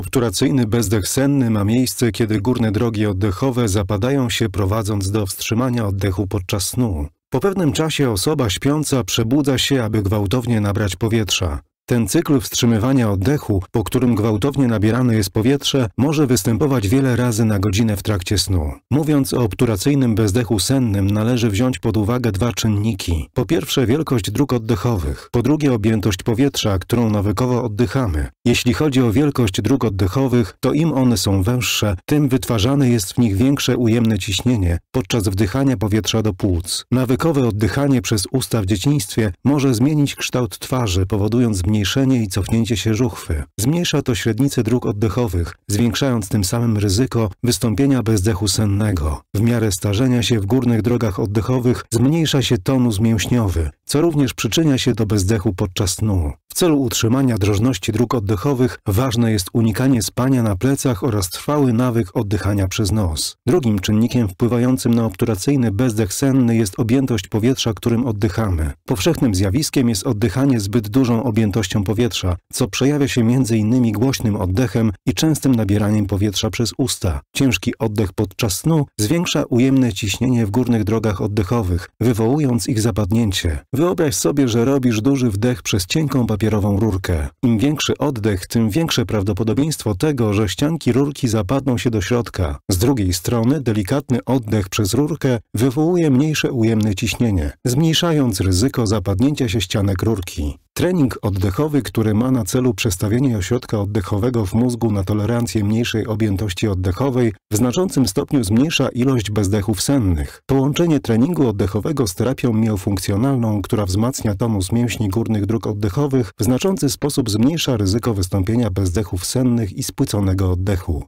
Obturacyjny bezdech senny ma miejsce, kiedy górne drogi oddechowe zapadają się prowadząc do wstrzymania oddechu podczas snu. Po pewnym czasie osoba śpiąca przebudza się, aby gwałtownie nabrać powietrza. Ten cykl wstrzymywania oddechu, po którym gwałtownie nabierane jest powietrze, może występować wiele razy na godzinę w trakcie snu. Mówiąc o obturacyjnym bezdechu sennym, należy wziąć pod uwagę dwa czynniki. Po pierwsze wielkość dróg oddechowych, po drugie objętość powietrza, którą nawykowo oddychamy. Jeśli chodzi o wielkość dróg oddechowych, to im one są węższe, tym wytwarzane jest w nich większe ujemne ciśnienie podczas wdychania powietrza do płuc. Nawykowe oddychanie przez usta w dzieciństwie może zmienić kształt twarzy, powodując mniej zmniejszenie i cofnięcie się żuchwy. Zmniejsza to średnice dróg oddechowych, zwiększając tym samym ryzyko wystąpienia bezdechu sennego. W miarę starzenia się w górnych drogach oddechowych zmniejsza się tonus mięśniowy, co również przyczynia się do bezdechu podczas snu celu utrzymania drożności dróg oddechowych ważne jest unikanie spania na plecach oraz trwały nawyk oddychania przez nos. Drugim czynnikiem wpływającym na obturacyjny bezdech senny jest objętość powietrza, którym oddychamy. Powszechnym zjawiskiem jest oddychanie zbyt dużą objętością powietrza, co przejawia się m.in. głośnym oddechem i częstym nabieraniem powietrza przez usta. Ciężki oddech podczas snu zwiększa ujemne ciśnienie w górnych drogach oddechowych, wywołując ich zapadnięcie. Wyobraź sobie, że robisz duży wdech przez cienką papierosę papierową rurkę. Im większy oddech, tym większe prawdopodobieństwo tego, że ścianki rurki zapadną się do środka. Z drugiej strony delikatny oddech przez rurkę wywołuje mniejsze ujemne ciśnienie, zmniejszając ryzyko zapadnięcia się ścianek rurki. Trening oddechowy, który ma na celu przestawienie ośrodka oddechowego w mózgu na tolerancję mniejszej objętości oddechowej, w znaczącym stopniu zmniejsza ilość bezdechów sennych. Połączenie treningu oddechowego z terapią miofunkcjonalną, która wzmacnia tonus mięśni górnych dróg oddechowych, w znaczący sposób zmniejsza ryzyko wystąpienia bezdechów sennych i spłyconego oddechu.